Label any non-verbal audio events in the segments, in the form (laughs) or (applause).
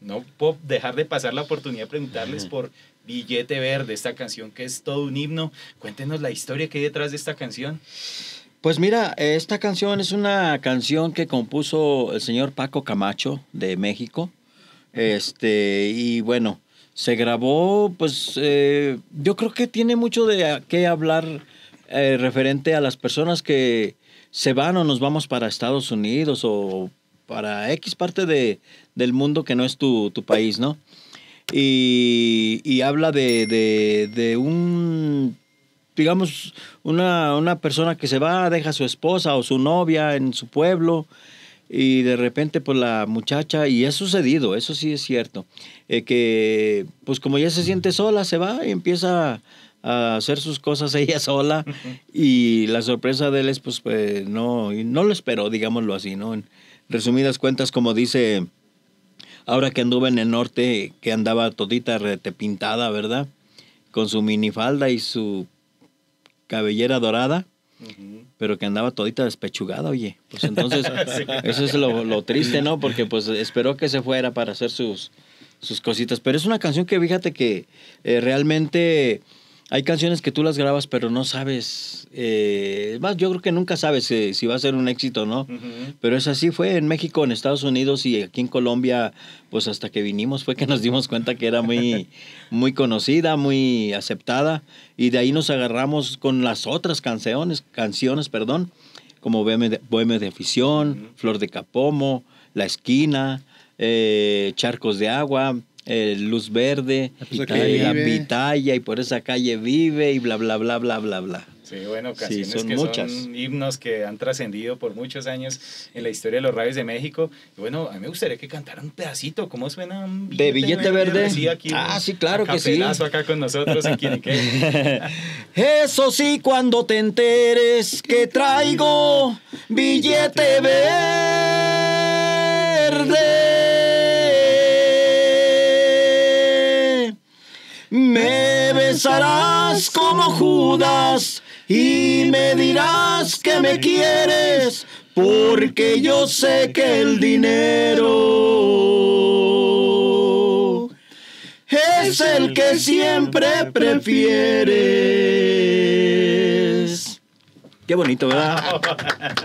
no puedo dejar de pasar la oportunidad de preguntarles por Billete Verde, esta canción que es todo un himno. Cuéntenos la historia que hay detrás de esta canción. Pues mira, esta canción es una canción que compuso el señor Paco Camacho de México. Este, y bueno, se grabó, pues eh, yo creo que tiene mucho de qué hablar eh, referente a las personas que se van o nos vamos para Estados Unidos o para X parte de, del mundo que no es tu, tu país, ¿no? Y, habla de, de, de, un, digamos, una, una persona que se va, deja a su esposa o su novia en su pueblo y de repente pues la muchacha, y ha sucedido, eso sí es cierto, eh, que pues como ya se siente sola, se va y empieza a hacer sus cosas (laughs) ella sola y la sorpresa de él es pues, pues no, no lo esperó, digámoslo así, ¿no? resumidas cuentas, como dice, ahora que anduve en el norte, que andaba todita retepintada, ¿verdad? Con su minifalda y su cabellera dorada. Pero que andaba todita despechugada, oye. Pues entonces, (laughs) eso es lo, triste, ¿no? Porque pues esperó que se fuera para hacer sus, sus cositas. Pero es una canción que fíjate que eh, realmente hay canciones que tú las grabas, pero no sabes. Eh, más, yo creo que nunca sabes eh, si va a ser un éxito, ¿no? Pero es así, fue en México, en Estados Unidos y aquí en Colombia, pues hasta que vinimos fue que nos dimos cuenta que era muy, (laughs) muy conocida, muy aceptada. Y de ahí nos agarramos con las otras canciones, canciones perdón, como Bohemia de, de Afición, Flor de Capomo, La Esquina, eh, Charcos de Agua, eh, luz Verde, eh, la Pitaya, y por esa calle vive, y bla, bla, bla, bla, bla, bla. Sí, bueno, canciones son que son himnos que han trascendido por muchos años en la historia de los radios de México. bueno, a mí me gustaría que cantaran un pedacito. ¿Cómo suena ¿De billete verde? aquí ah, sí, claro que sí. acá con nosotros (laughs) Eso sí, cuando te enteres que traigo billete verde. pensarás como Judas y me dirás que me quieres, porque yo sé que el dinero es el que siempre prefieres. Qué bonito, ¿verdad?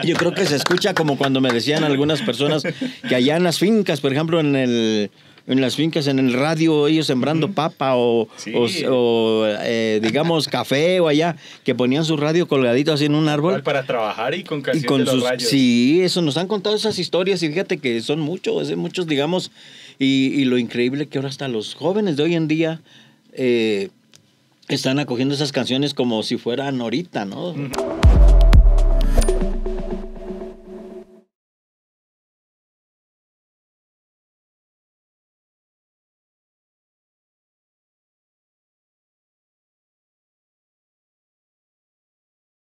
Yo creo que se escucha como cuando me decían algunas personas que allá en las fincas, por ejemplo, en el en las fincas, en el radio, ellos sembrando papa o, eh, digamos café o allá, que ponían su radio colgadito así en un árbol. Para trabajar y con de los rayos. Sí, eso nos han contado esas historias y fíjate que son muchos, eh, muchos, digamos, y, lo increíble que ahora hasta los jóvenes de hoy en día eh, están acogiendo esas canciones como si fueran ahorita, ¿no?